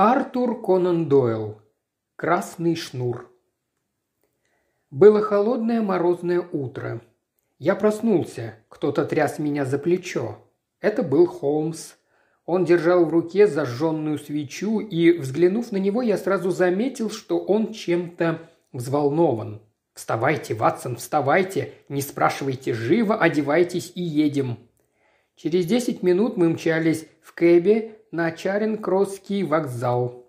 Артур Конан Дойл. Красный шнур. Было холодное морозное утро. Я проснулся. Кто-то тряс меня за плечо. Это был Холмс. Он держал в руке зажженную свечу, и, взглянув на него, я сразу заметил, что он чем-то взволнован. «Вставайте, Ватсон, вставайте! Не спрашивайте живо, одевайтесь и едем!» Через 10 минут мы мчались в кэбе на Чаринг-Кросский вокзал.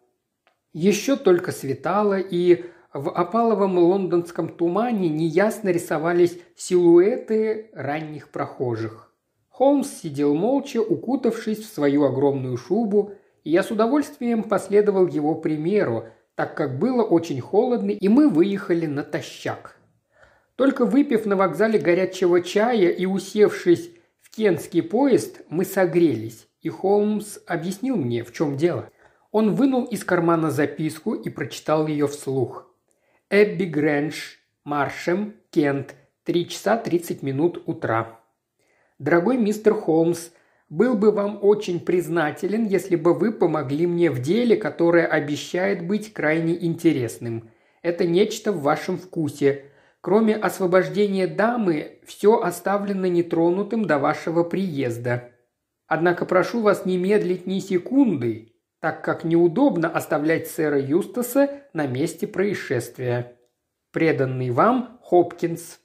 Еще только светало, и в опаловом лондонском тумане неясно рисовались силуэты ранних прохожих. Холмс сидел молча, укутавшись в свою огромную шубу, и я с удовольствием последовал его примеру, так как было очень холодно, и мы выехали натощак. Только выпив на вокзале горячего чая и усевшись кентский поезд мы согрелись, и Холмс объяснил мне, в чем дело. Он вынул из кармана записку и прочитал ее вслух. «Эбби Грэндж, маршем, Кент, 3 часа 30 минут утра». «Дорогой мистер Холмс, был бы вам очень признателен, если бы вы помогли мне в деле, которое обещает быть крайне интересным. Это нечто в вашем вкусе. Кроме освобождения дамы, все оставлено нетронутым до вашего приезда. Однако прошу вас не медлить ни секунды, так как неудобно оставлять сэра Юстаса на месте происшествия. Преданный вам Хопкинс.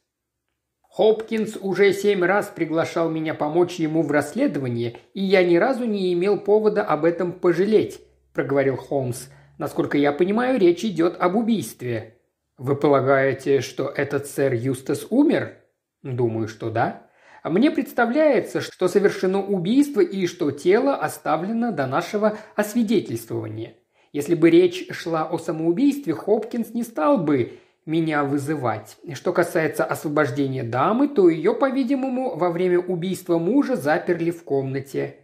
Хопкинс уже семь раз приглашал меня помочь ему в расследовании, и я ни разу не имел повода об этом пожалеть», – проговорил Холмс. «Насколько я понимаю, речь идет об убийстве». «Вы полагаете, что этот сэр Юстас умер?» «Думаю, что да», мне представляется, что совершено убийство и что тело оставлено до нашего освидетельствования. Если бы речь шла о самоубийстве, Хопкинс не стал бы меня вызывать. Что касается освобождения дамы, то ее, по-видимому, во время убийства мужа заперли в комнате.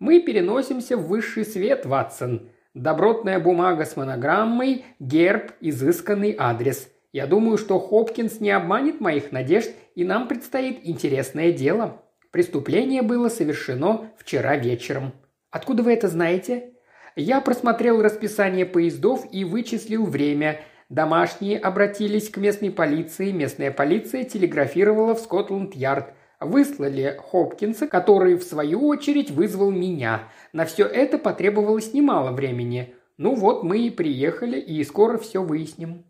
Мы переносимся в высший свет, Ватсон. Добротная бумага с монограммой, герб, изысканный адрес. Я думаю, что Хопкинс не обманет моих надежд, и нам предстоит интересное дело. Преступление было совершено вчера вечером. Откуда вы это знаете? Я просмотрел расписание поездов и вычислил время. Домашние обратились к местной полиции, местная полиция телеграфировала в Скотланд-Ярд. Выслали Хопкинса, который, в свою очередь, вызвал меня. На все это потребовалось немало времени. Ну вот мы и приехали, и скоро все выясним.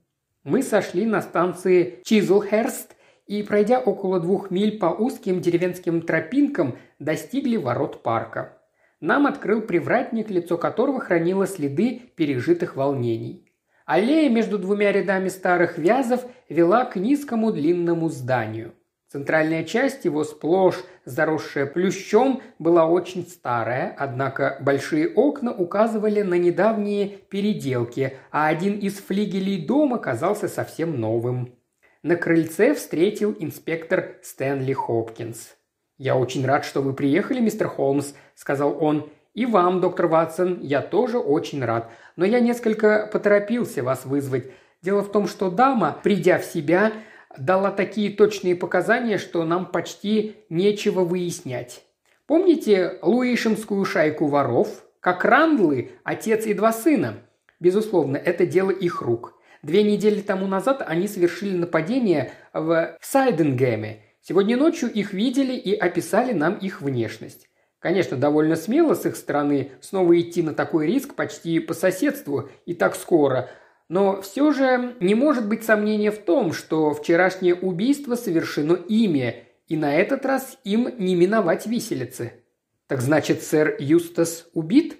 Мы сошли на станции Чизлхерст и, пройдя около двух миль по узким деревенским тропинкам, достигли ворот парка. Нам открыл привратник, лицо которого хранило следы пережитых волнений. Аллея между двумя рядами старых вязов вела к низкому длинному зданию. Центральная часть его, сплошь заросшая плющом, была очень старая, однако большие окна указывали на недавние переделки, а один из флигелей дома казался совсем новым. На крыльце встретил инспектор Стэнли Хопкинс. «Я очень рад, что вы приехали, мистер Холмс», – сказал он. «И вам, доктор Ватсон, я тоже очень рад. Но я несколько поторопился вас вызвать. Дело в том, что дама, придя в себя, дала такие точные показания, что нам почти нечего выяснять. Помните Луишемскую шайку воров? Как Рандлы, отец и два сына. Безусловно, это дело их рук. Две недели тому назад они совершили нападение в Сайденгеме. Сегодня ночью их видели и описали нам их внешность. Конечно, довольно смело с их стороны снова идти на такой риск почти по соседству и так скоро – но все же не может быть сомнения в том, что вчерашнее убийство совершено ими, и на этот раз им не миновать виселицы. Так значит, сэр Юстас убит?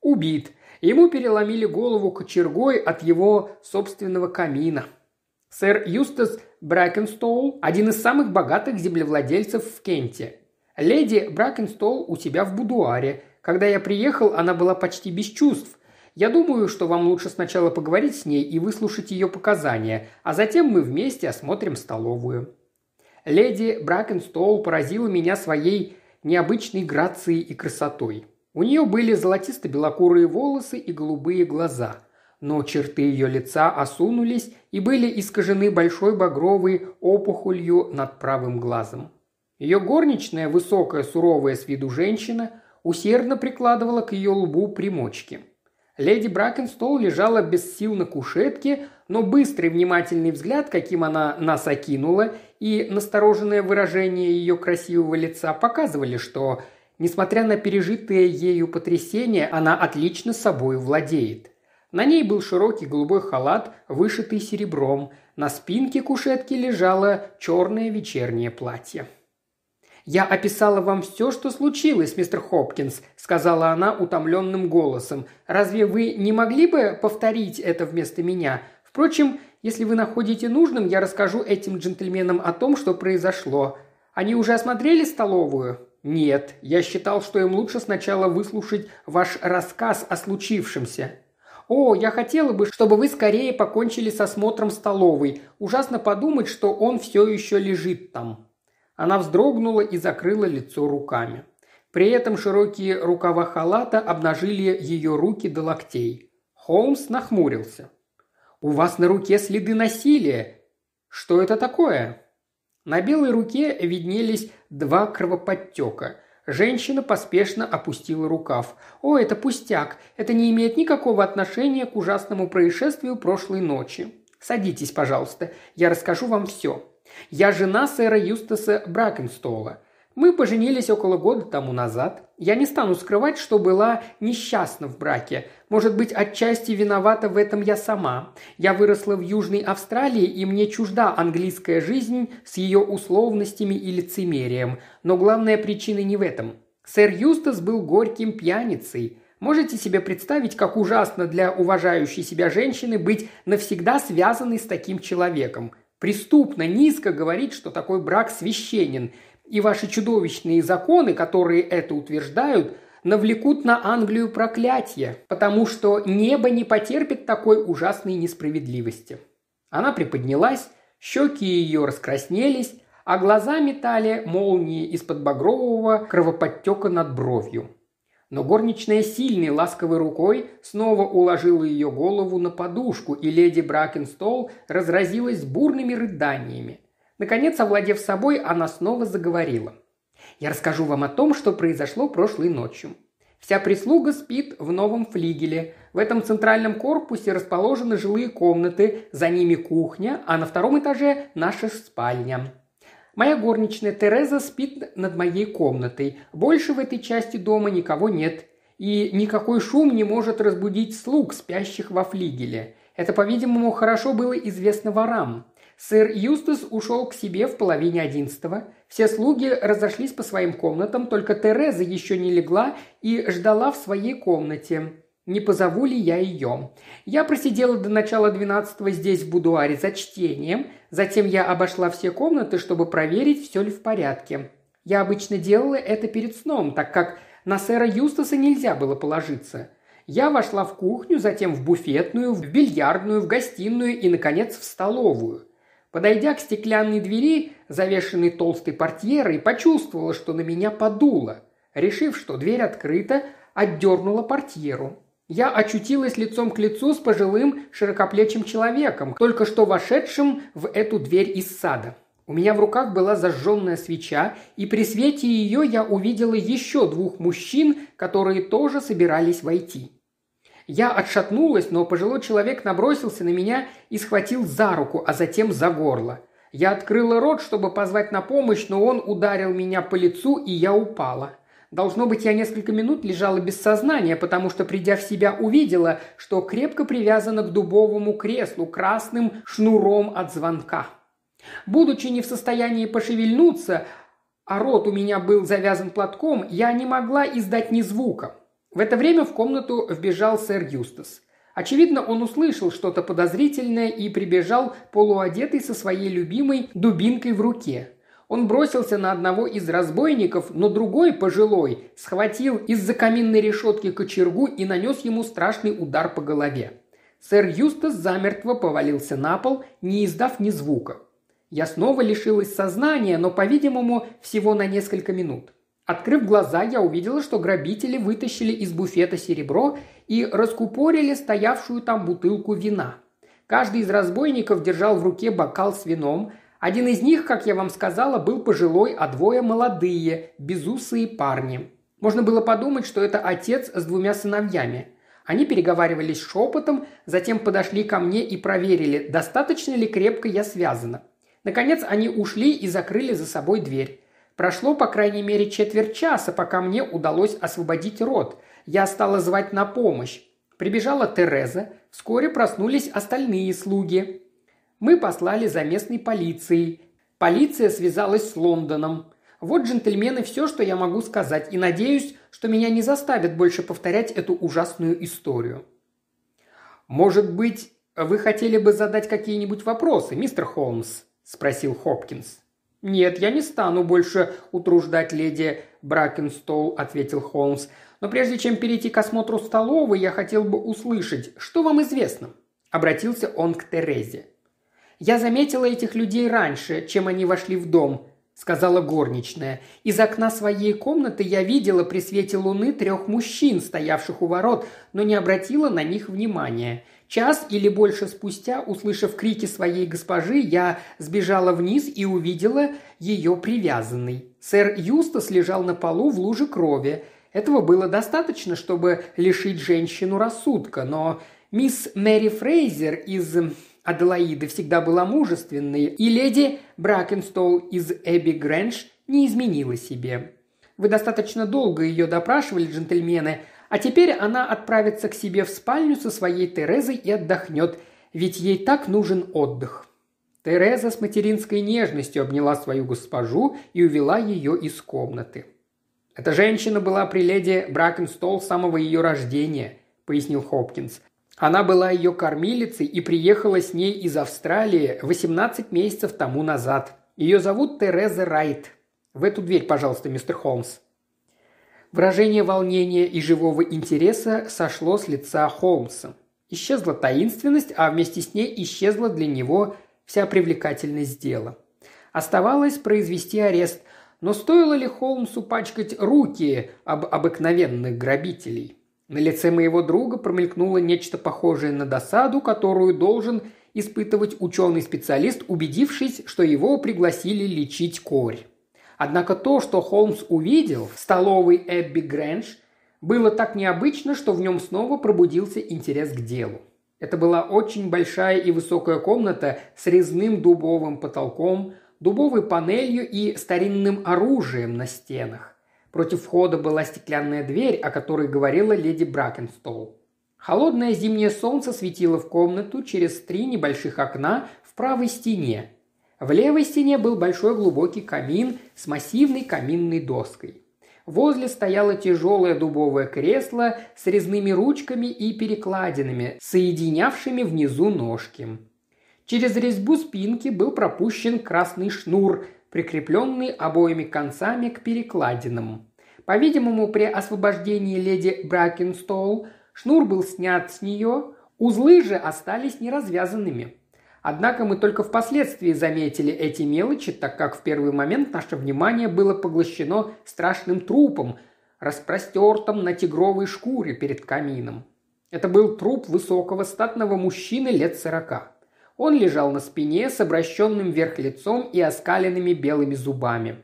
Убит. Ему переломили голову кочергой от его собственного камина. Сэр Юстас Бракенстоул – один из самых богатых землевладельцев в Кенте. Леди Бракенстоул у себя в будуаре. Когда я приехал, она была почти без чувств, я думаю, что вам лучше сначала поговорить с ней и выслушать ее показания, а затем мы вместе осмотрим столовую». Леди Бракенстоу поразила меня своей необычной грацией и красотой. У нее были золотисто-белокурые волосы и голубые глаза, но черты ее лица осунулись и были искажены большой багровой опухолью над правым глазом. Ее горничная, высокая, суровая с виду женщина, усердно прикладывала к ее лбу примочки – Леди Бракенстол лежала без сил на кушетке, но быстрый внимательный взгляд, каким она нас окинула, и настороженное выражение ее красивого лица показывали, что, несмотря на пережитое ею потрясение, она отлично собой владеет. На ней был широкий голубой халат, вышитый серебром. На спинке кушетки лежало черное вечернее платье. «Я описала вам все, что случилось, мистер Хопкинс», – сказала она утомленным голосом. «Разве вы не могли бы повторить это вместо меня? Впрочем, если вы находите нужным, я расскажу этим джентльменам о том, что произошло. Они уже осмотрели столовую?» «Нет, я считал, что им лучше сначала выслушать ваш рассказ о случившемся». «О, я хотела бы, чтобы вы скорее покончили с осмотром столовой. Ужасно подумать, что он все еще лежит там». Она вздрогнула и закрыла лицо руками. При этом широкие рукава халата обнажили ее руки до локтей. Холмс нахмурился. «У вас на руке следы насилия! Что это такое?» На белой руке виднелись два кровоподтека. Женщина поспешно опустила рукав. «О, это пустяк! Это не имеет никакого отношения к ужасному происшествию прошлой ночи. Садитесь, пожалуйста, я расскажу вам все. Я жена сэра Юстаса Бракенстоула. Мы поженились около года тому назад. Я не стану скрывать, что была несчастна в браке. Может быть, отчасти виновата в этом я сама. Я выросла в Южной Австралии, и мне чужда английская жизнь с ее условностями и лицемерием. Но главная причина не в этом. Сэр Юстас был горьким пьяницей. Можете себе представить, как ужасно для уважающей себя женщины быть навсегда связанной с таким человеком – Преступно низко говорить, что такой брак священен, и ваши чудовищные законы, которые это утверждают, навлекут на Англию проклятие, потому что небо не потерпит такой ужасной несправедливости». Она приподнялась, щеки ее раскраснелись, а глаза метали молнии из-под багрового кровоподтека над бровью. Но горничная сильной, ласковой рукой снова уложила ее голову на подушку, и леди Бракенстол разразилась бурными рыданиями. Наконец, овладев собой, она снова заговорила. «Я расскажу вам о том, что произошло прошлой ночью. Вся прислуга спит в новом флигеле. В этом центральном корпусе расположены жилые комнаты, за ними кухня, а на втором этаже наша спальня. Моя горничная Тереза спит над моей комнатой. Больше в этой части дома никого нет. И никакой шум не может разбудить слуг, спящих во флигеле. Это, по-видимому, хорошо было известно ворам. Сэр Юстас ушел к себе в половине одиннадцатого. Все слуги разошлись по своим комнатам, только Тереза еще не легла и ждала в своей комнате. Не позову ли я ее? Я просидела до начала двенадцатого здесь, в будуаре, за чтением. Затем я обошла все комнаты, чтобы проверить, все ли в порядке. Я обычно делала это перед сном, так как на сэра Юстаса нельзя было положиться. Я вошла в кухню, затем в буфетную, в бильярдную, в гостиную и, наконец, в столовую. Подойдя к стеклянной двери, завешенной толстой портьерой, почувствовала, что на меня подуло. Решив, что дверь открыта, отдернула портьеру. Я очутилась лицом к лицу с пожилым широкоплечим человеком, только что вошедшим в эту дверь из сада. У меня в руках была зажженная свеча, и при свете ее я увидела еще двух мужчин, которые тоже собирались войти. Я отшатнулась, но пожилой человек набросился на меня и схватил за руку, а затем за горло. Я открыла рот, чтобы позвать на помощь, но он ударил меня по лицу, и я упала. Должно быть, я несколько минут лежала без сознания, потому что, придя в себя, увидела, что крепко привязана к дубовому креслу красным шнуром от звонка. Будучи не в состоянии пошевельнуться, а рот у меня был завязан платком, я не могла издать ни звука. В это время в комнату вбежал сэр Юстас. Очевидно, он услышал что-то подозрительное и прибежал полуодетый со своей любимой дубинкой в руке. Он бросился на одного из разбойников, но другой, пожилой, схватил из-за каминной решетки кочергу и нанес ему страшный удар по голове. Сэр Юстас замертво повалился на пол, не издав ни звука. Я снова лишилась сознания, но, по-видимому, всего на несколько минут. Открыв глаза, я увидела, что грабители вытащили из буфета серебро и раскупорили стоявшую там бутылку вина. Каждый из разбойников держал в руке бокал с вином, один из них, как я вам сказала, был пожилой, а двое молодые, безусые парни. Можно было подумать, что это отец с двумя сыновьями. Они переговаривались шепотом, затем подошли ко мне и проверили, достаточно ли крепко я связана. Наконец они ушли и закрыли за собой дверь. Прошло по крайней мере четверть часа, пока мне удалось освободить рот. Я стала звать на помощь. Прибежала Тереза, вскоре проснулись остальные слуги. Мы послали за местной полицией. Полиция связалась с Лондоном. Вот, джентльмены, все, что я могу сказать, и надеюсь, что меня не заставят больше повторять эту ужасную историю. «Может быть, вы хотели бы задать какие-нибудь вопросы, мистер Холмс?» – спросил Хопкинс. «Нет, я не стану больше утруждать леди Бракенстоу», – ответил Холмс. «Но прежде чем перейти к осмотру столовой, я хотел бы услышать, что вам известно?» Обратился он к Терезе. «Я заметила этих людей раньше, чем они вошли в дом», – сказала горничная. «Из окна своей комнаты я видела при свете луны трех мужчин, стоявших у ворот, но не обратила на них внимания. Час или больше спустя, услышав крики своей госпожи, я сбежала вниз и увидела ее привязанной. Сэр Юстас лежал на полу в луже крови. Этого было достаточно, чтобы лишить женщину рассудка, но мисс Мэри Фрейзер из Аделаида всегда была мужественной, и леди Бракенстол из Эбби Грэндж не изменила себе. Вы достаточно долго ее допрашивали, джентльмены, а теперь она отправится к себе в спальню со своей Терезой и отдохнет, ведь ей так нужен отдых». Тереза с материнской нежностью обняла свою госпожу и увела ее из комнаты. «Эта женщина была при леди Бракенстол с самого ее рождения», – пояснил Хопкинс. Она была ее кормилицей и приехала с ней из Австралии 18 месяцев тому назад. Ее зовут Тереза Райт. В эту дверь, пожалуйста, мистер Холмс». Выражение волнения и живого интереса сошло с лица Холмса. Исчезла таинственность, а вместе с ней исчезла для него вся привлекательность дела. Оставалось произвести арест, но стоило ли Холмсу пачкать руки об обыкновенных грабителей? На лице моего друга промелькнуло нечто похожее на досаду, которую должен испытывать ученый-специалист, убедившись, что его пригласили лечить корь. Однако то, что Холмс увидел в столовой Эбби Грэндж, было так необычно, что в нем снова пробудился интерес к делу. Это была очень большая и высокая комната с резным дубовым потолком, дубовой панелью и старинным оружием на стенах. Против входа была стеклянная дверь, о которой говорила леди Бракенстоу. Холодное зимнее солнце светило в комнату через три небольших окна в правой стене. В левой стене был большой глубокий камин с массивной каминной доской. Возле стояло тяжелое дубовое кресло с резными ручками и перекладинами, соединявшими внизу ножки. Через резьбу спинки был пропущен красный шнур, прикрепленный обоими концами к перекладинам. По-видимому, при освобождении леди Бракенстоул шнур был снят с нее, узлы же остались неразвязанными. Однако мы только впоследствии заметили эти мелочи, так как в первый момент наше внимание было поглощено страшным трупом, распростертым на тигровой шкуре перед камином. Это был труп высокого статного мужчины лет сорока. Он лежал на спине с обращенным вверх лицом и оскаленными белыми зубами.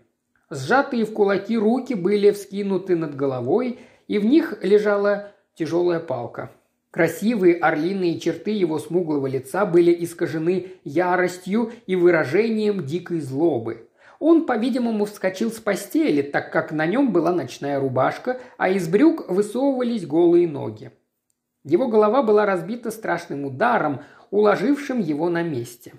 Сжатые в кулаки руки были вскинуты над головой, и в них лежала тяжелая палка. Красивые орлиные черты его смуглого лица были искажены яростью и выражением дикой злобы. Он, по-видимому, вскочил с постели, так как на нем была ночная рубашка, а из брюк высовывались голые ноги. Его голова была разбита страшным ударом, уложившим его на месте.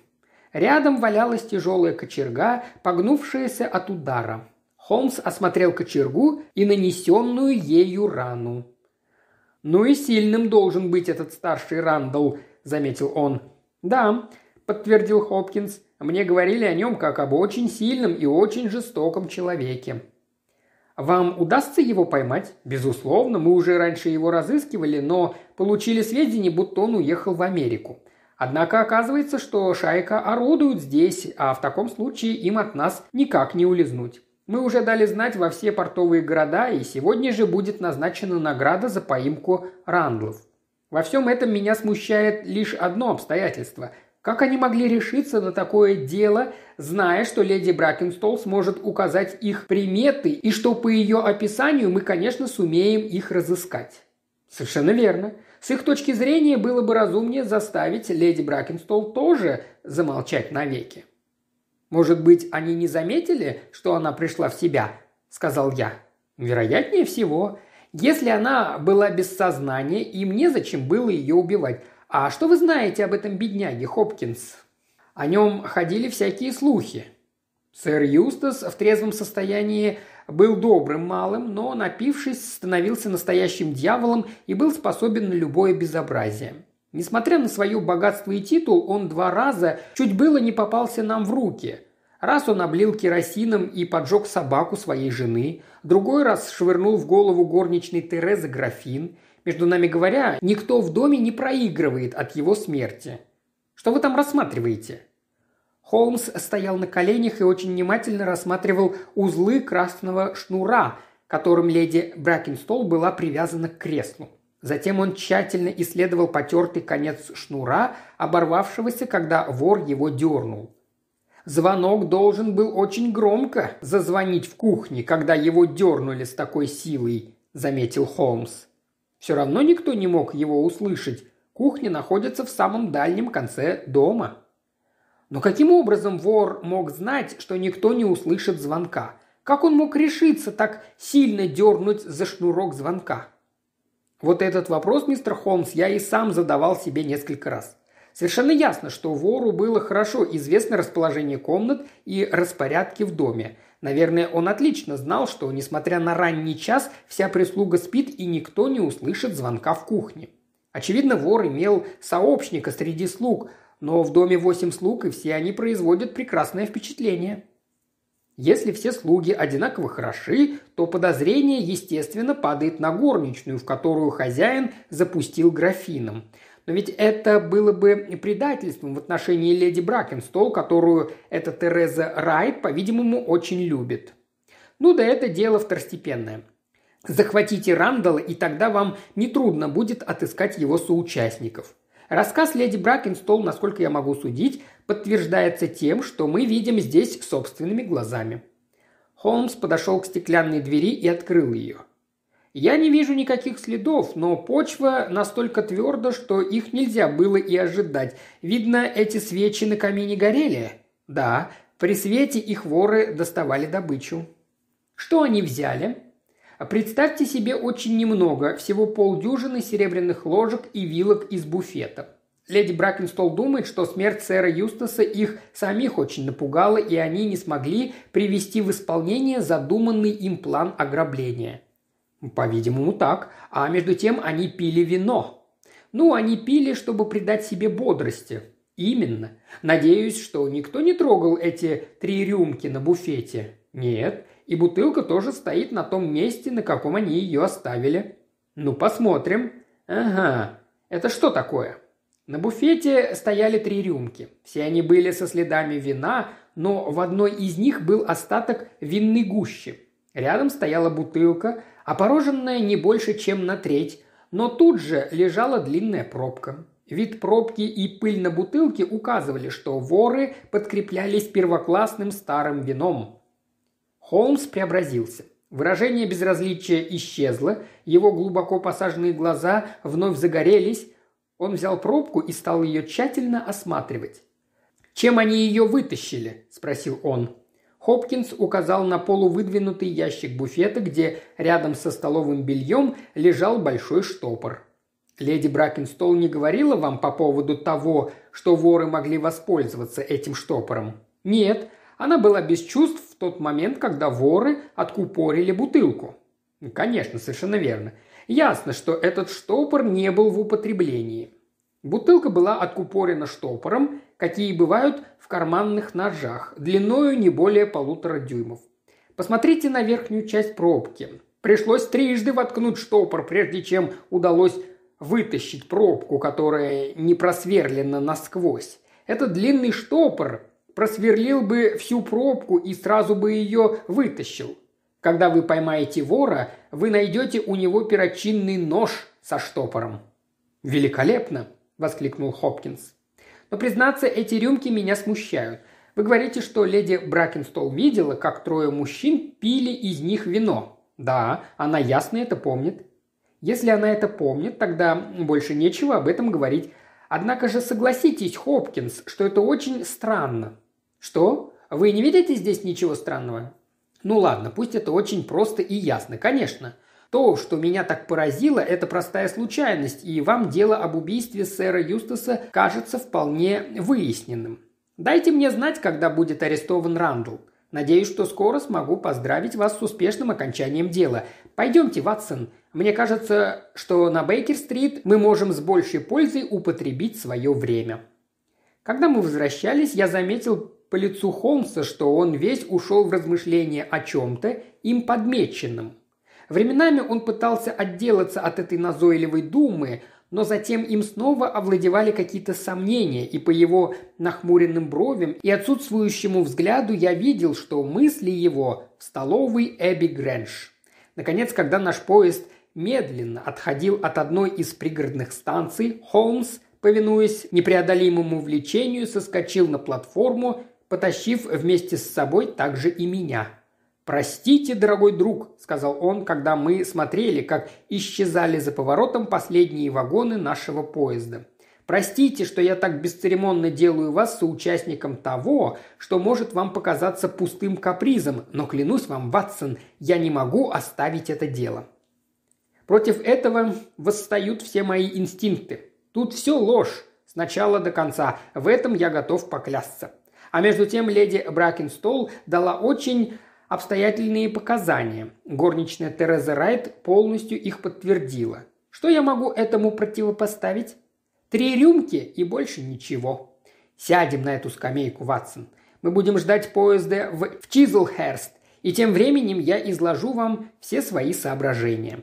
Рядом валялась тяжелая кочерга, погнувшаяся от удара. Холмс осмотрел кочергу и нанесенную ею рану. «Ну и сильным должен быть этот старший Рандал, заметил он. «Да», – подтвердил Хопкинс, – «мне говорили о нем как об очень сильном и очень жестоком человеке». «Вам удастся его поймать?» «Безусловно, мы уже раньше его разыскивали, но получили сведения, будто он уехал в Америку. Однако оказывается, что шайка орудует здесь, а в таком случае им от нас никак не улизнуть. Мы уже дали знать во все портовые города, и сегодня же будет назначена награда за поимку рандлов. Во всем этом меня смущает лишь одно обстоятельство. Как они могли решиться на такое дело, зная, что леди Бракенстол сможет указать их приметы, и что по ее описанию мы, конечно, сумеем их разыскать? Совершенно верно. С их точки зрения было бы разумнее заставить леди Бракенстол тоже замолчать навеки. «Может быть, они не заметили, что она пришла в себя?» – сказал я. «Вероятнее всего. Если она была без сознания, им незачем было ее убивать. А что вы знаете об этом бедняге Хопкинс?» «О нем ходили всякие слухи», Сэр Юстас в трезвом состоянии был добрым малым, но, напившись, становился настоящим дьяволом и был способен на любое безобразие. Несмотря на свое богатство и титул, он два раза чуть было не попался нам в руки. Раз он облил керосином и поджег собаку своей жены, другой раз швырнул в голову горничной Терезы графин. Между нами говоря, никто в доме не проигрывает от его смерти. Что вы там рассматриваете?» Холмс стоял на коленях и очень внимательно рассматривал узлы красного шнура, которым леди Бракенстол была привязана к креслу. Затем он тщательно исследовал потертый конец шнура, оборвавшегося, когда вор его дернул. Звонок должен был очень громко зазвонить в кухне, когда его дернули с такой силой, заметил Холмс. Все равно никто не мог его услышать. Кухня находится в самом дальнем конце дома. Но каким образом вор мог знать, что никто не услышит звонка? Как он мог решиться так сильно дернуть за шнурок звонка? Вот этот вопрос, мистер Холмс, я и сам задавал себе несколько раз. Совершенно ясно, что вору было хорошо известно расположение комнат и распорядки в доме. Наверное, он отлично знал, что, несмотря на ранний час, вся прислуга спит и никто не услышит звонка в кухне. Очевидно, вор имел сообщника среди слуг – но в доме восемь слуг, и все они производят прекрасное впечатление. Если все слуги одинаково хороши, то подозрение, естественно, падает на горничную, в которую хозяин запустил графином. Но ведь это было бы предательством в отношении леди Бракенстол, которую эта Тереза Райт, по-видимому, очень любит. Ну да это дело второстепенное. Захватите Рандала, и тогда вам нетрудно будет отыскать его соучастников. Рассказ леди Бракенстол, насколько я могу судить, подтверждается тем, что мы видим здесь собственными глазами. Холмс подошел к стеклянной двери и открыл ее. Я не вижу никаких следов, но почва настолько тверда, что их нельзя было и ожидать. Видно, эти свечи на камине горели. Да, при свете их воры доставали добычу. Что они взяли? А представьте себе очень немного, всего полдюжины серебряных ложек и вилок из буфета. Леди Бракенстол думает, что смерть сэра Юстаса их самих очень напугала, и они не смогли привести в исполнение задуманный им план ограбления. По-видимому, так. А между тем они пили вино. Ну, они пили, чтобы придать себе бодрости. Именно. Надеюсь, что никто не трогал эти три рюмки на буфете. Нет, и бутылка тоже стоит на том месте, на каком они ее оставили. Ну, посмотрим. Ага, это что такое? На буфете стояли три рюмки. Все они были со следами вина, но в одной из них был остаток винной гущи. Рядом стояла бутылка, опороженная не больше, чем на треть, но тут же лежала длинная пробка. Вид пробки и пыль на бутылке указывали, что воры подкреплялись первоклассным старым вином – Холмс преобразился. Выражение безразличия исчезло, его глубоко посаженные глаза вновь загорелись. Он взял пробку и стал ее тщательно осматривать. «Чем они ее вытащили?» – спросил он. Хопкинс указал на полувыдвинутый ящик буфета, где рядом со столовым бельем лежал большой штопор. «Леди Бракенстол не говорила вам по поводу того, что воры могли воспользоваться этим штопором?» «Нет, она была без чувств тот момент, когда воры откупорили бутылку. Ну, конечно, совершенно верно. Ясно, что этот штопор не был в употреблении. Бутылка была откупорена штопором, какие бывают в карманных ножах, длиною не более полутора дюймов. Посмотрите на верхнюю часть пробки. Пришлось трижды воткнуть штопор, прежде чем удалось вытащить пробку, которая не просверлена насквозь. Этот длинный штопор просверлил бы всю пробку и сразу бы ее вытащил. Когда вы поймаете вора, вы найдете у него перочинный нож со штопором». «Великолепно!» – воскликнул Хопкинс. «Но, признаться, эти рюмки меня смущают. Вы говорите, что леди Бракенстол видела, как трое мужчин пили из них вино. Да, она ясно это помнит. Если она это помнит, тогда больше нечего об этом говорить. Однако же согласитесь, Хопкинс, что это очень странно. «Что? Вы не видите здесь ничего странного?» «Ну ладно, пусть это очень просто и ясно, конечно. То, что меня так поразило, это простая случайность, и вам дело об убийстве сэра Юстаса кажется вполне выясненным. Дайте мне знать, когда будет арестован Рандл. Надеюсь, что скоро смогу поздравить вас с успешным окончанием дела. Пойдемте, Ватсон. Мне кажется, что на Бейкер-стрит мы можем с большей пользой употребить свое время». Когда мы возвращались, я заметил по лицу Холмса, что он весь ушел в размышления о чем-то им подмеченном. Временами он пытался отделаться от этой назойливой думы, но затем им снова овладевали какие-то сомнения, и по его нахмуренным бровям и отсутствующему взгляду я видел, что мысли его в столовой Эбби Грэндж. Наконец, когда наш поезд медленно отходил от одной из пригородных станций, Холмс, повинуясь непреодолимому влечению, соскочил на платформу потащив вместе с собой также и меня. «Простите, дорогой друг», – сказал он, когда мы смотрели, как исчезали за поворотом последние вагоны нашего поезда. «Простите, что я так бесцеремонно делаю вас соучастником того, что может вам показаться пустым капризом, но клянусь вам, Ватсон, я не могу оставить это дело». Против этого восстают все мои инстинкты. Тут все ложь, сначала до конца. В этом я готов поклясться. А между тем леди Бракенстол дала очень обстоятельные показания. Горничная Тереза Райт полностью их подтвердила. Что я могу этому противопоставить? Три рюмки и больше ничего. Сядем на эту скамейку, Ватсон. Мы будем ждать поезда в, в Чизлхерст, и тем временем я изложу вам все свои соображения.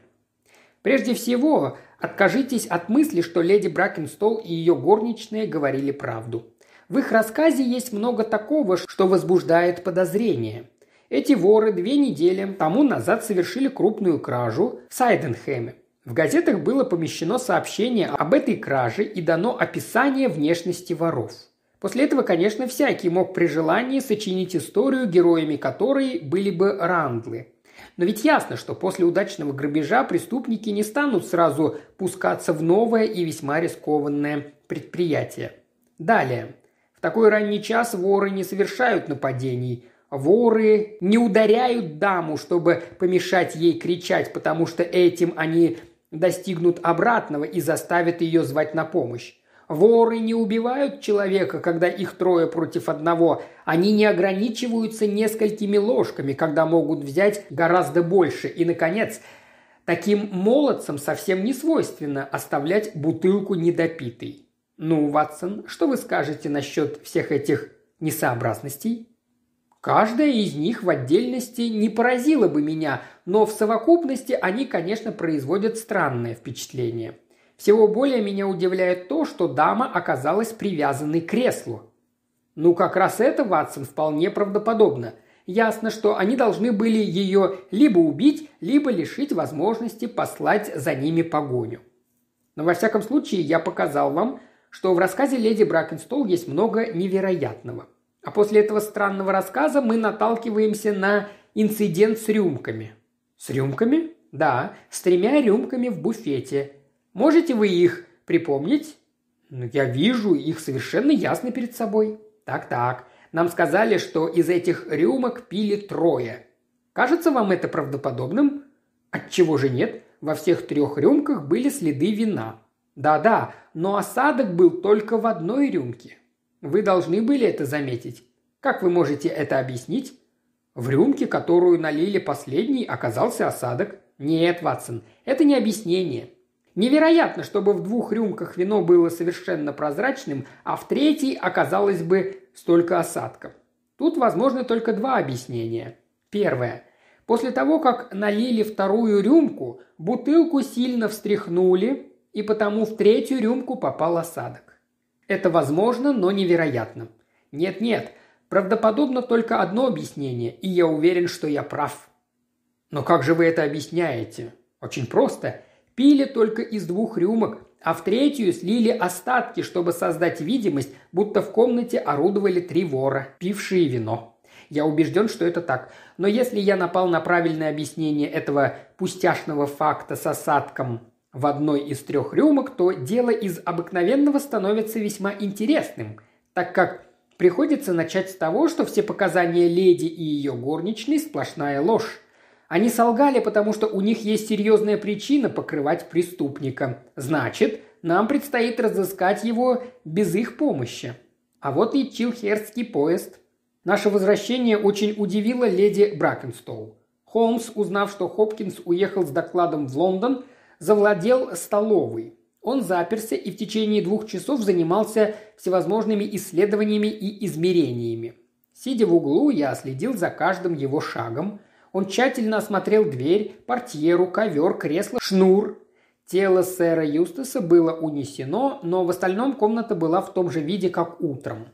Прежде всего, откажитесь от мысли, что леди Бракенстол и ее горничная говорили правду – в их рассказе есть много такого, что возбуждает подозрение. Эти воры две недели тому назад совершили крупную кражу в Сайденхэме. В газетах было помещено сообщение об этой краже и дано описание внешности воров. После этого, конечно, всякий мог при желании сочинить историю, героями которой были бы рандлы. Но ведь ясно, что после удачного грабежа преступники не станут сразу пускаться в новое и весьма рискованное предприятие. Далее такой ранний час воры не совершают нападений. Воры не ударяют даму, чтобы помешать ей кричать, потому что этим они достигнут обратного и заставят ее звать на помощь. Воры не убивают человека, когда их трое против одного. Они не ограничиваются несколькими ложками, когда могут взять гораздо больше. И, наконец, таким молодцам совсем не свойственно оставлять бутылку недопитой. «Ну, Ватсон, что вы скажете насчет всех этих несообразностей?» Каждая из них в отдельности не поразила бы меня, но в совокупности они, конечно, производят странное впечатление. Всего более меня удивляет то, что дама оказалась привязанной к креслу. Ну, как раз это, Ватсон, вполне правдоподобно. Ясно, что они должны были ее либо убить, либо лишить возможности послать за ними погоню. Но во всяком случае, я показал вам, что в рассказе леди Бракенстол есть много невероятного. А после этого странного рассказа мы наталкиваемся на инцидент с рюмками. С рюмками? Да, с тремя рюмками в буфете. Можете вы их припомнить? Ну, я вижу их совершенно ясно перед собой. Так-так. Нам сказали, что из этих рюмок пили трое. Кажется вам это правдоподобным? Отчего же нет? Во всех трех рюмках были следы вина. Да-да, но осадок был только в одной рюмке. Вы должны были это заметить. Как вы можете это объяснить? В рюмке, которую налили последний, оказался осадок. Нет, Ватсон, это не объяснение. Невероятно, чтобы в двух рюмках вино было совершенно прозрачным, а в третьей оказалось бы столько осадков. Тут возможны только два объяснения. Первое. После того, как налили вторую рюмку, бутылку сильно встряхнули, и потому в третью рюмку попал осадок. Это возможно, но невероятно. Нет-нет, правдоподобно только одно объяснение, и я уверен, что я прав. Но как же вы это объясняете? Очень просто. Пили только из двух рюмок, а в третью слили остатки, чтобы создать видимость, будто в комнате орудовали три вора, пившие вино. Я убежден, что это так. Но если я напал на правильное объяснение этого пустяшного факта с осадком в одной из трех рюмок, то дело из обыкновенного становится весьма интересным, так как приходится начать с того, что все показания леди и ее горничной – сплошная ложь. Они солгали, потому что у них есть серьезная причина покрывать преступника. Значит, нам предстоит разыскать его без их помощи. А вот и Чилхерский поезд. Наше возвращение очень удивило леди Бракенстоу. Холмс, узнав, что Хопкинс уехал с докладом в Лондон, завладел столовой. Он заперся и в течение двух часов занимался всевозможными исследованиями и измерениями. Сидя в углу, я следил за каждым его шагом. Он тщательно осмотрел дверь, портьеру, ковер, кресло, шнур. Тело сэра Юстаса было унесено, но в остальном комната была в том же виде, как утром.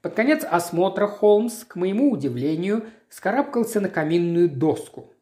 Под конец осмотра Холмс, к моему удивлению, скарабкался на каминную доску.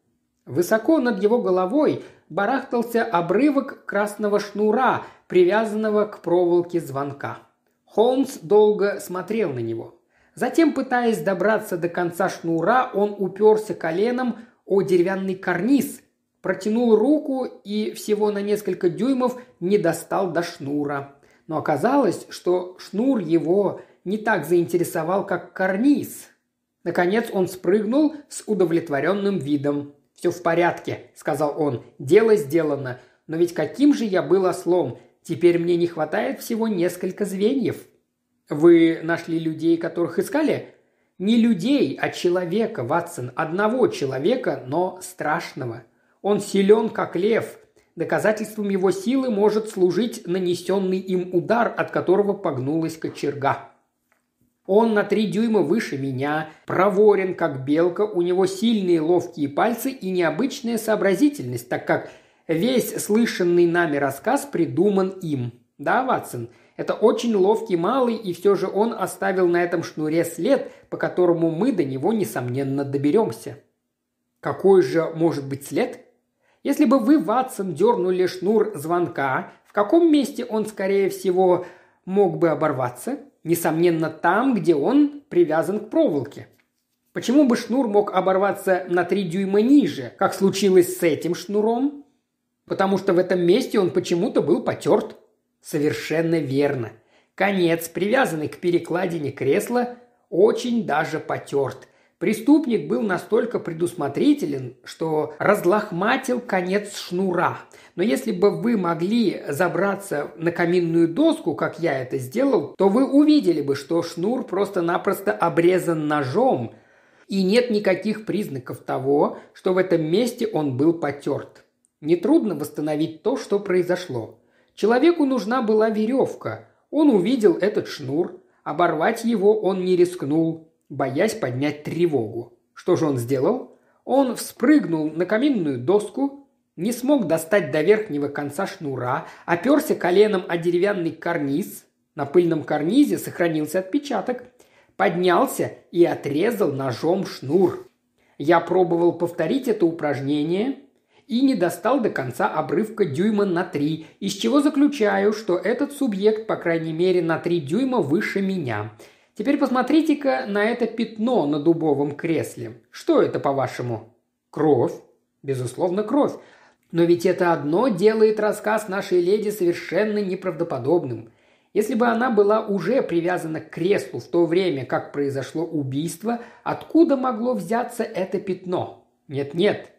Высоко над его головой барахтался обрывок красного шнура, привязанного к проволоке звонка. Холмс долго смотрел на него. Затем, пытаясь добраться до конца шнура, он уперся коленом о деревянный карниз, протянул руку и всего на несколько дюймов не достал до шнура. Но оказалось, что шнур его не так заинтересовал, как карниз. Наконец он спрыгнул с удовлетворенным видом. «Все в порядке», – сказал он. «Дело сделано. Но ведь каким же я был ослом? Теперь мне не хватает всего несколько звеньев». «Вы нашли людей, которых искали?» «Не людей, а человека, Ватсон. Одного человека, но страшного. Он силен, как лев. Доказательством его силы может служить нанесенный им удар, от которого погнулась кочерга». Он на три дюйма выше меня, проворен, как белка, у него сильные ловкие пальцы и необычная сообразительность, так как весь слышанный нами рассказ придуман им. Да, Ватсон, это очень ловкий малый, и все же он оставил на этом шнуре след, по которому мы до него, несомненно, доберемся. Какой же может быть след? Если бы вы, Ватсон, дернули шнур звонка, в каком месте он, скорее всего, мог бы оборваться – Несомненно, там, где он привязан к проволоке. Почему бы шнур мог оборваться на три дюйма ниже, как случилось с этим шнуром? Потому что в этом месте он почему-то был потерт. Совершенно верно. Конец, привязанный к перекладине кресла, очень даже потерт. Преступник был настолько предусмотрителен, что разлохматил конец шнура. Но если бы вы могли забраться на каминную доску, как я это сделал, то вы увидели бы, что шнур просто-напросто обрезан ножом, и нет никаких признаков того, что в этом месте он был потерт. Нетрудно восстановить то, что произошло. Человеку нужна была веревка. Он увидел этот шнур. Оборвать его он не рискнул боясь поднять тревогу. Что же он сделал? Он вспрыгнул на каминную доску, не смог достать до верхнего конца шнура, оперся коленом о деревянный карниз. На пыльном карнизе сохранился отпечаток. Поднялся и отрезал ножом шнур. Я пробовал повторить это упражнение и не достал до конца обрывка дюйма на 3, из чего заключаю, что этот субъект, по крайней мере, на 3 дюйма выше меня – Теперь посмотрите-ка на это пятно на дубовом кресле. Что это, по-вашему? Кровь. Безусловно, кровь. Но ведь это одно делает рассказ нашей леди совершенно неправдоподобным. Если бы она была уже привязана к креслу в то время, как произошло убийство, откуда могло взяться это пятно? Нет-нет,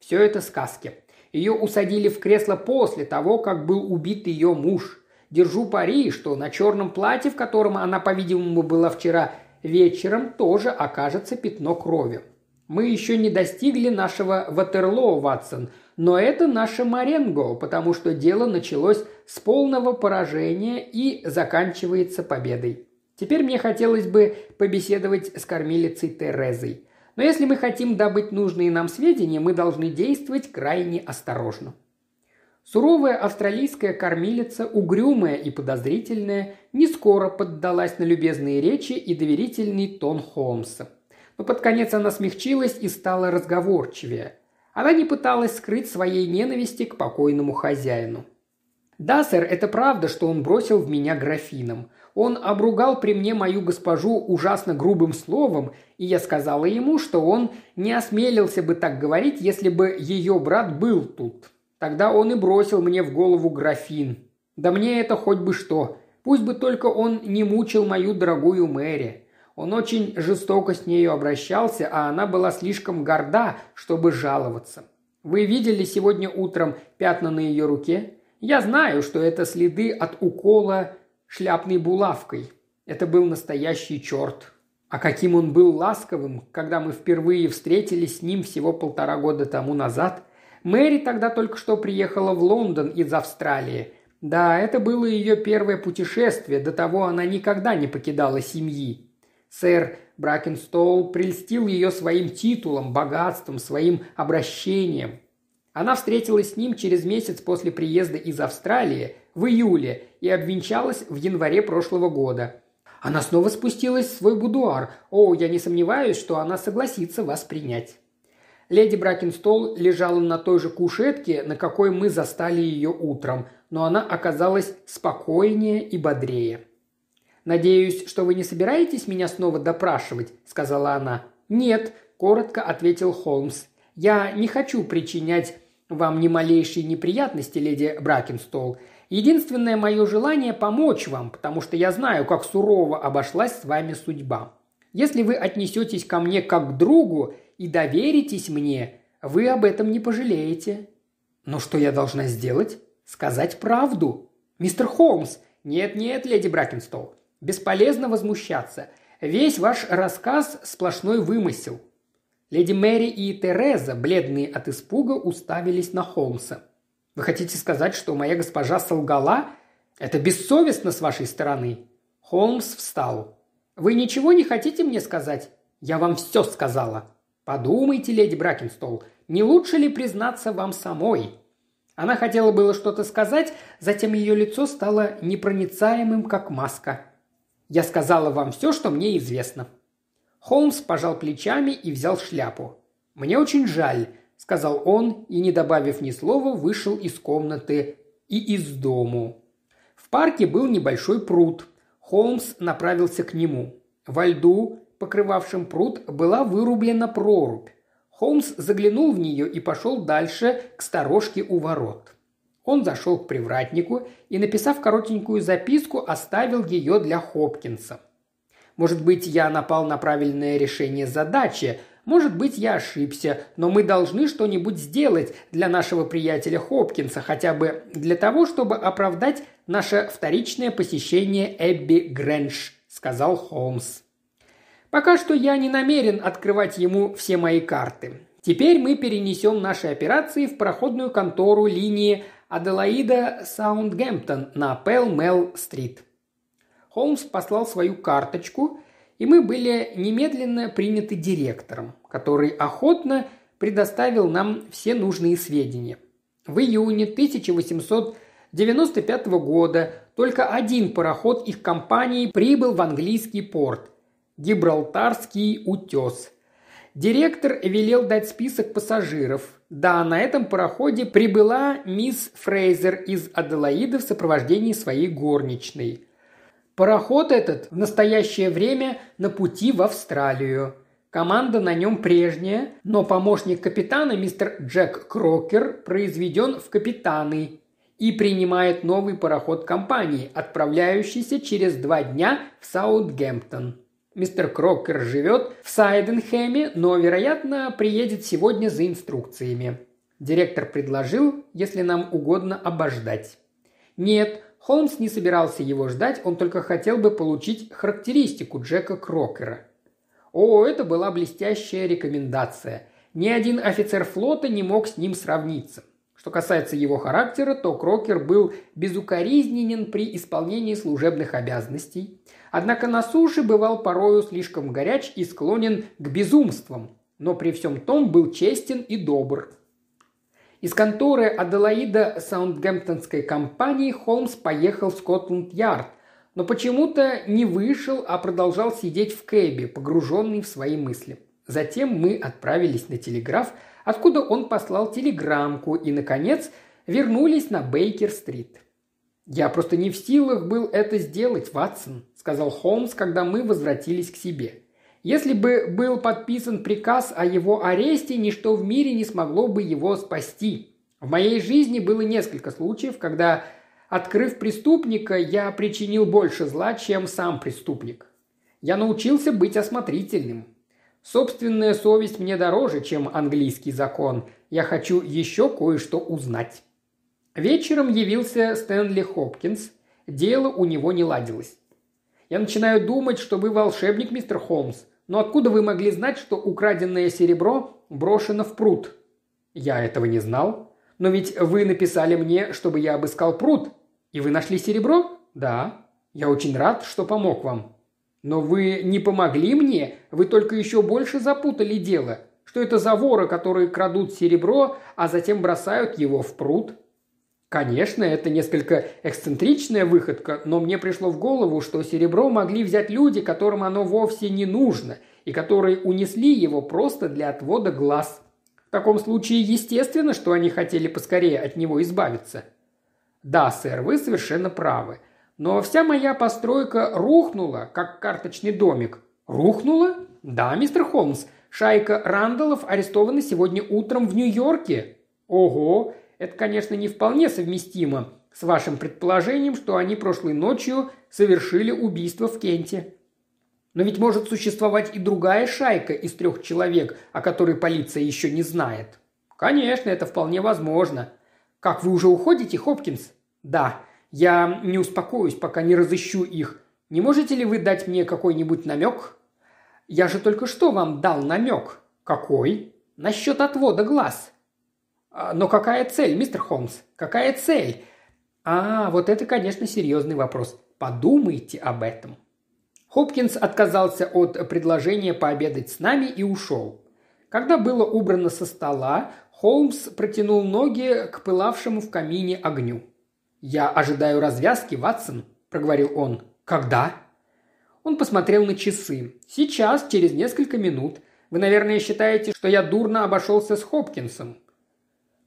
все это сказки. Ее усадили в кресло после того, как был убит ее муж. Держу пари, что на черном платье, в котором она, по-видимому, была вчера вечером, тоже окажется пятно крови. Мы еще не достигли нашего Ватерлоо, Ватсон, но это наше Маренго, потому что дело началось с полного поражения и заканчивается победой. Теперь мне хотелось бы побеседовать с кормилицей Терезой. Но если мы хотим добыть нужные нам сведения, мы должны действовать крайне осторожно. Суровая австралийская кормилица, угрюмая и подозрительная, не скоро поддалась на любезные речи и доверительный тон Холмса. Но под конец она смягчилась и стала разговорчивее. Она не пыталась скрыть своей ненависти к покойному хозяину. «Да, сэр, это правда, что он бросил в меня графином. Он обругал при мне мою госпожу ужасно грубым словом, и я сказала ему, что он не осмелился бы так говорить, если бы ее брат был тут. Тогда он и бросил мне в голову графин. Да мне это хоть бы что. Пусть бы только он не мучил мою дорогую Мэри. Он очень жестоко с нею обращался, а она была слишком горда, чтобы жаловаться. Вы видели сегодня утром пятна на ее руке? Я знаю, что это следы от укола шляпной булавкой. Это был настоящий черт. А каким он был ласковым, когда мы впервые встретились с ним всего полтора года тому назад – Мэри тогда только что приехала в Лондон из Австралии. Да, это было ее первое путешествие, до того она никогда не покидала семьи. Сэр Бракенстоу прельстил ее своим титулом, богатством, своим обращением. Она встретилась с ним через месяц после приезда из Австралии, в июле, и обвенчалась в январе прошлого года – она снова спустилась в свой будуар. О, я не сомневаюсь, что она согласится вас принять. Леди Бракинстол лежала на той же кушетке, на какой мы застали ее утром, но она оказалась спокойнее и бодрее. «Надеюсь, что вы не собираетесь меня снова допрашивать», – сказала она. «Нет», – коротко ответил Холмс. «Я не хочу причинять вам ни малейшей неприятности, леди Бракинстол. Единственное мое желание – помочь вам, потому что я знаю, как сурово обошлась с вами судьба. Если вы отнесетесь ко мне как к другу и доверитесь мне, вы об этом не пожалеете». «Но что я должна сделать?» «Сказать правду». «Мистер Холмс!» «Нет-нет, леди Бракенстол, бесполезно возмущаться. Весь ваш рассказ – сплошной вымысел». Леди Мэри и Тереза, бледные от испуга, уставились на Холмса. «Вы хотите сказать, что моя госпожа солгала? Это бессовестно с вашей стороны!» Холмс встал. «Вы ничего не хотите мне сказать? Я вам все сказала!» Подумайте, леди Бракенстол, не лучше ли признаться вам самой?» Она хотела было что-то сказать, затем ее лицо стало непроницаемым, как маска. «Я сказала вам все, что мне известно». Холмс пожал плечами и взял шляпу. «Мне очень жаль», – сказал он и, не добавив ни слова, вышел из комнаты и из дому. В парке был небольшой пруд. Холмс направился к нему. Во льду покрывавшим пруд, была вырублена прорубь. Холмс заглянул в нее и пошел дальше к сторожке у ворот. Он зашел к привратнику и, написав коротенькую записку, оставил ее для Хопкинса. «Может быть, я напал на правильное решение задачи», может быть, я ошибся, но мы должны что-нибудь сделать для нашего приятеля Хопкинса, хотя бы для того, чтобы оправдать наше вторичное посещение Эбби Грэндж», – сказал Холмс. Пока что я не намерен открывать ему все мои карты. Теперь мы перенесем наши операции в проходную контору линии Аделаида Саундгемптон на Пелмел-стрит. Холмс послал свою карточку, и мы были немедленно приняты директором, который охотно предоставил нам все нужные сведения. В июне 1895 года только один пароход их компании прибыл в английский порт, Гибралтарский утес. Директор велел дать список пассажиров. Да, на этом пароходе прибыла мисс Фрейзер из Аделаиды в сопровождении своей горничной. Пароход этот в настоящее время на пути в Австралию. Команда на нем прежняя, но помощник капитана мистер Джек Крокер произведен в капитаны и принимает новый пароход компании, отправляющийся через два дня в Саутгемптон. Мистер Крокер живет в Сайденхэме, но, вероятно, приедет сегодня за инструкциями. Директор предложил, если нам угодно, обождать. Нет, Холмс не собирался его ждать, он только хотел бы получить характеристику Джека Крокера. О, это была блестящая рекомендация. Ни один офицер флота не мог с ним сравниться. Что касается его характера, то Крокер был безукоризненен при исполнении служебных обязанностей. Однако на суше бывал порою слишком горяч и склонен к безумствам, но при всем том был честен и добр. Из конторы Аделаида Саундгемптонской компании Холмс поехал в Скотланд-Ярд, но почему-то не вышел, а продолжал сидеть в кэбе, погруженный в свои мысли. Затем мы отправились на телеграф, откуда он послал телеграмку, и, наконец, вернулись на Бейкер-стрит. «Я просто не в силах был это сделать, Ватсон», – сказал Холмс, когда мы возвратились к себе. «Если бы был подписан приказ о его аресте, ничто в мире не смогло бы его спасти. В моей жизни было несколько случаев, когда, открыв преступника, я причинил больше зла, чем сам преступник. Я научился быть осмотрительным. Собственная совесть мне дороже, чем английский закон. Я хочу еще кое-что узнать». Вечером явился Стэнли Хопкинс. Дело у него не ладилось. «Я начинаю думать, что вы волшебник, мистер Холмс. Но откуда вы могли знать, что украденное серебро брошено в пруд?» «Я этого не знал. Но ведь вы написали мне, чтобы я обыскал пруд. И вы нашли серебро?» «Да. Я очень рад, что помог вам». «Но вы не помогли мне, вы только еще больше запутали дело. Что это за воры, которые крадут серебро, а затем бросают его в пруд?» Конечно, это несколько эксцентричная выходка, но мне пришло в голову, что серебро могли взять люди, которым оно вовсе не нужно, и которые унесли его просто для отвода глаз. В таком случае естественно, что они хотели поскорее от него избавиться. Да, сэр, вы совершенно правы. Но вся моя постройка рухнула, как карточный домик. Рухнула? Да, мистер Холмс. Шайка Рандалов арестована сегодня утром в Нью-Йорке. Ого, это, конечно, не вполне совместимо с вашим предположением, что они прошлой ночью совершили убийство в Кенте. Но ведь может существовать и другая шайка из трех человек, о которой полиция еще не знает. Конечно, это вполне возможно. Как вы уже уходите, Хопкинс? Да, я не успокоюсь, пока не разыщу их. Не можете ли вы дать мне какой-нибудь намек? Я же только что вам дал намек. Какой? Насчет отвода глаз. А, но какая цель, мистер Холмс? Какая цель? А, вот это, конечно, серьезный вопрос. Подумайте об этом. Хопкинс отказался от предложения пообедать с нами и ушел. Когда было убрано со стола, Холмс протянул ноги к пылавшему в камине огню. «Я ожидаю развязки, Ватсон», – проговорил он. «Когда?» Он посмотрел на часы. «Сейчас, через несколько минут. Вы, наверное, считаете, что я дурно обошелся с Хопкинсом.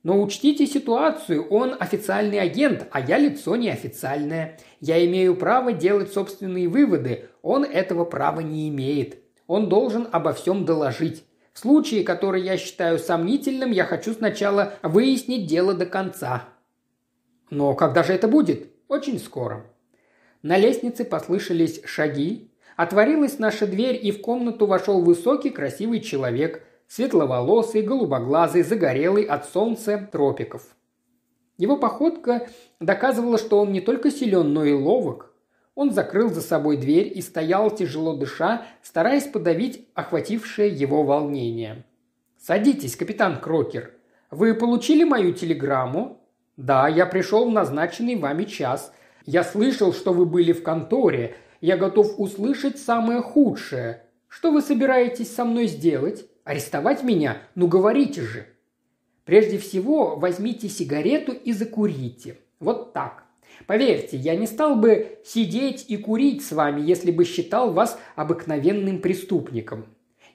Но учтите ситуацию, он официальный агент, а я лицо неофициальное. Я имею право делать собственные выводы, он этого права не имеет. Он должен обо всем доложить. В случае, который я считаю сомнительным, я хочу сначала выяснить дело до конца. Но когда же это будет? Очень скоро. На лестнице послышались шаги. Отворилась наша дверь, и в комнату вошел высокий, красивый человек светловолосый, голубоглазый, загорелый от солнца тропиков. Его походка доказывала, что он не только силен, но и ловок. Он закрыл за собой дверь и стоял, тяжело дыша, стараясь подавить охватившее его волнение. «Садитесь, капитан Крокер. Вы получили мою телеграмму?» «Да, я пришел в назначенный вами час. Я слышал, что вы были в конторе. Я готов услышать самое худшее. Что вы собираетесь со мной сделать?» Арестовать меня? Ну говорите же!» «Прежде всего возьмите сигарету и закурите. Вот так. Поверьте, я не стал бы сидеть и курить с вами, если бы считал вас обыкновенным преступником.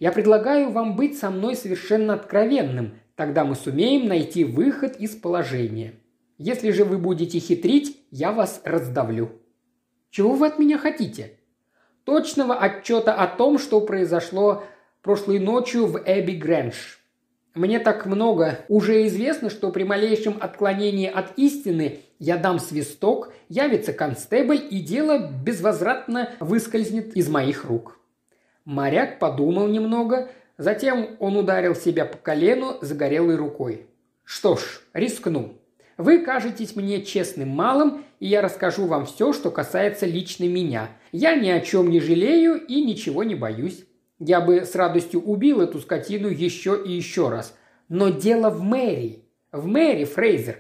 Я предлагаю вам быть со мной совершенно откровенным, тогда мы сумеем найти выход из положения. Если же вы будете хитрить, я вас раздавлю». «Чего вы от меня хотите?» «Точного отчета о том, что произошло прошлой ночью в Эбби Грэндж. Мне так много уже известно, что при малейшем отклонении от истины я дам свисток, явится констебль, и дело безвозвратно выскользнет из моих рук». Моряк подумал немного, затем он ударил себя по колену загорелой рукой. «Что ж, рискну. Вы кажетесь мне честным малым, и я расскажу вам все, что касается лично меня. Я ни о чем не жалею и ничего не боюсь. Я бы с радостью убил эту скотину еще и еще раз. Но дело в Мэри. В Мэри, Фрейзер.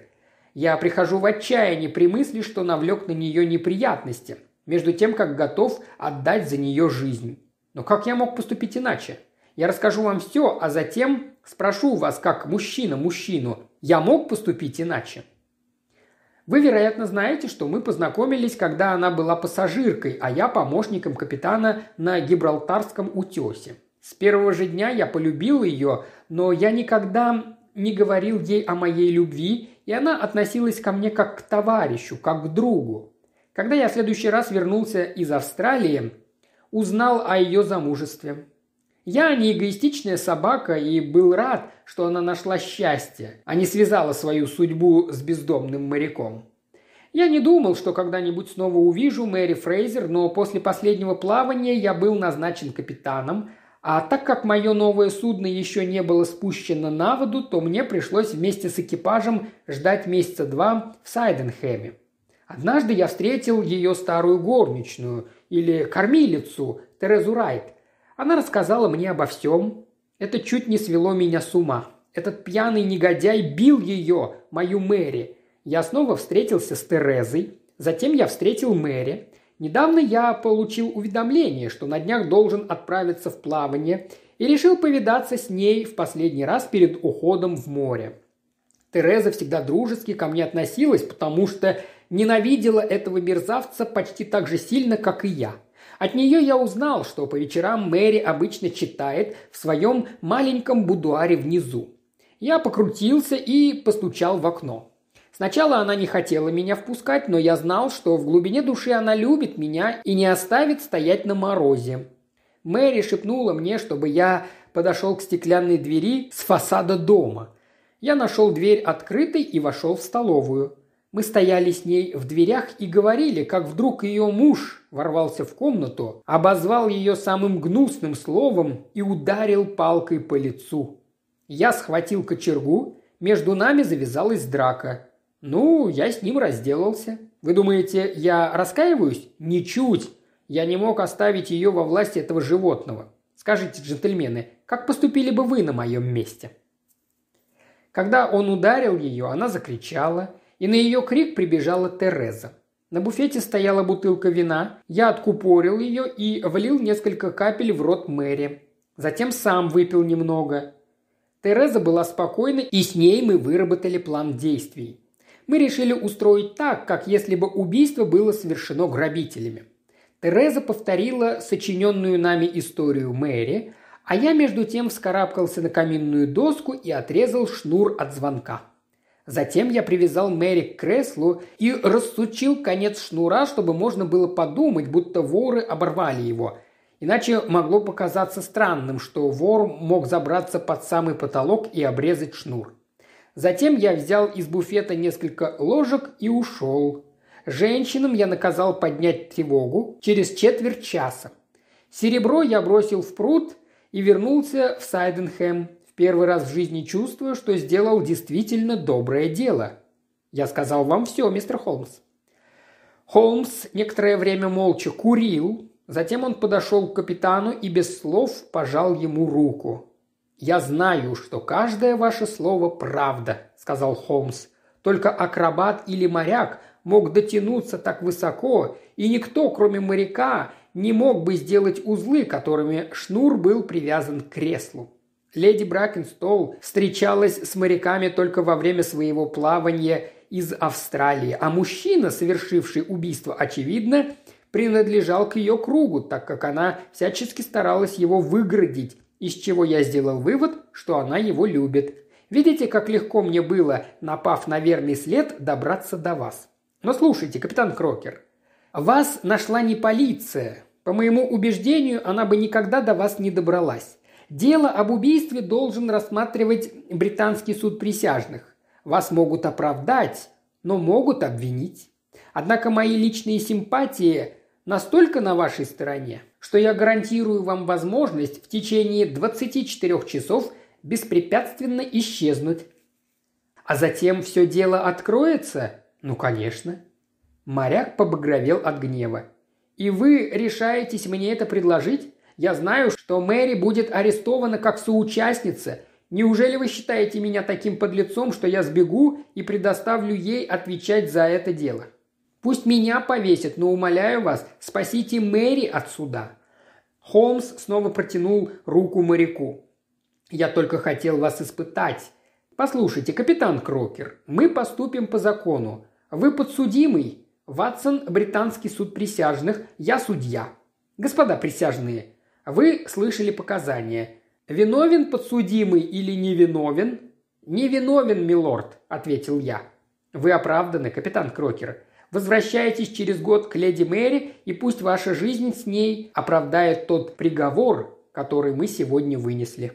Я прихожу в отчаяние при мысли, что навлек на нее неприятности, между тем, как готов отдать за нее жизнь. Но как я мог поступить иначе? Я расскажу вам все, а затем спрошу вас, как мужчина мужчину, я мог поступить иначе?» Вы, вероятно, знаете, что мы познакомились, когда она была пассажиркой, а я помощником капитана на Гибралтарском утесе. С первого же дня я полюбил ее, но я никогда не говорил ей о моей любви, и она относилась ко мне как к товарищу, как к другу. Когда я в следующий раз вернулся из Австралии, узнал о ее замужестве. Я не эгоистичная собака и был рад, что она нашла счастье, а не связала свою судьбу с бездомным моряком. Я не думал, что когда-нибудь снова увижу Мэри Фрейзер, но после последнего плавания я был назначен капитаном, а так как мое новое судно еще не было спущено на воду, то мне пришлось вместе с экипажем ждать месяца два в Сайденхэме. Однажды я встретил ее старую горничную или кормилицу Терезу Райт – она рассказала мне обо всем. Это чуть не свело меня с ума. Этот пьяный негодяй бил ее, мою Мэри. Я снова встретился с Терезой. Затем я встретил Мэри. Недавно я получил уведомление, что на днях должен отправиться в плавание и решил повидаться с ней в последний раз перед уходом в море. Тереза всегда дружески ко мне относилась, потому что ненавидела этого мерзавца почти так же сильно, как и я – от нее я узнал, что по вечерам Мэри обычно читает в своем маленьком будуаре внизу. Я покрутился и постучал в окно. Сначала она не хотела меня впускать, но я знал, что в глубине души она любит меня и не оставит стоять на морозе. Мэри шепнула мне, чтобы я подошел к стеклянной двери с фасада дома. Я нашел дверь открытой и вошел в столовую. Мы стояли с ней в дверях и говорили, как вдруг ее муж ворвался в комнату, обозвал ее самым гнусным словом и ударил палкой по лицу. Я схватил кочергу, между нами завязалась драка. Ну, я с ним разделался. Вы думаете, я раскаиваюсь? Ничуть. Я не мог оставить ее во власти этого животного. Скажите, джентльмены, как поступили бы вы на моем месте?» Когда он ударил ее, она закричала и на ее крик прибежала Тереза. На буфете стояла бутылка вина, я откупорил ее и влил несколько капель в рот Мэри. Затем сам выпил немного. Тереза была спокойна, и с ней мы выработали план действий. Мы решили устроить так, как если бы убийство было совершено грабителями. Тереза повторила сочиненную нами историю Мэри, а я между тем вскарабкался на каминную доску и отрезал шнур от звонка. Затем я привязал Мэри к креслу и рассучил конец шнура, чтобы можно было подумать, будто воры оборвали его. Иначе могло показаться странным, что вор мог забраться под самый потолок и обрезать шнур. Затем я взял из буфета несколько ложек и ушел. Женщинам я наказал поднять тревогу через четверть часа. Серебро я бросил в пруд и вернулся в Сайденхэм первый раз в жизни чувствую, что сделал действительно доброе дело. Я сказал вам все, мистер Холмс. Холмс некоторое время молча курил, затем он подошел к капитану и без слов пожал ему руку. «Я знаю, что каждое ваше слово правда», – сказал Холмс. «Только акробат или моряк мог дотянуться так высоко, и никто, кроме моряка, не мог бы сделать узлы, которыми шнур был привязан к креслу. Леди Бракенстол встречалась с моряками только во время своего плавания из Австралии, а мужчина, совершивший убийство, очевидно, принадлежал к ее кругу, так как она всячески старалась его выгородить, из чего я сделал вывод, что она его любит. Видите, как легко мне было, напав на верный след, добраться до вас. Но слушайте, капитан Крокер, вас нашла не полиция. По моему убеждению, она бы никогда до вас не добралась. Дело об убийстве должен рассматривать британский суд присяжных. Вас могут оправдать, но могут обвинить. Однако мои личные симпатии настолько на вашей стороне, что я гарантирую вам возможность в течение 24 часов беспрепятственно исчезнуть. А затем все дело откроется? Ну, конечно. Моряк побагровел от гнева. И вы решаетесь мне это предложить? Я знаю, что Мэри будет арестована как соучастница. Неужели вы считаете меня таким подлецом, что я сбегу и предоставлю ей отвечать за это дело? Пусть меня повесят, но умоляю вас, спасите Мэри от суда». Холмс снова протянул руку моряку. «Я только хотел вас испытать. Послушайте, капитан Крокер, мы поступим по закону. Вы подсудимый. Ватсон – британский суд присяжных, я судья. Господа присяжные, вы слышали показания. Виновен подсудимый или невиновен? «Невиновен, милорд», – ответил я. «Вы оправданы, капитан Крокер. Возвращайтесь через год к леди Мэри, и пусть ваша жизнь с ней оправдает тот приговор, который мы сегодня вынесли».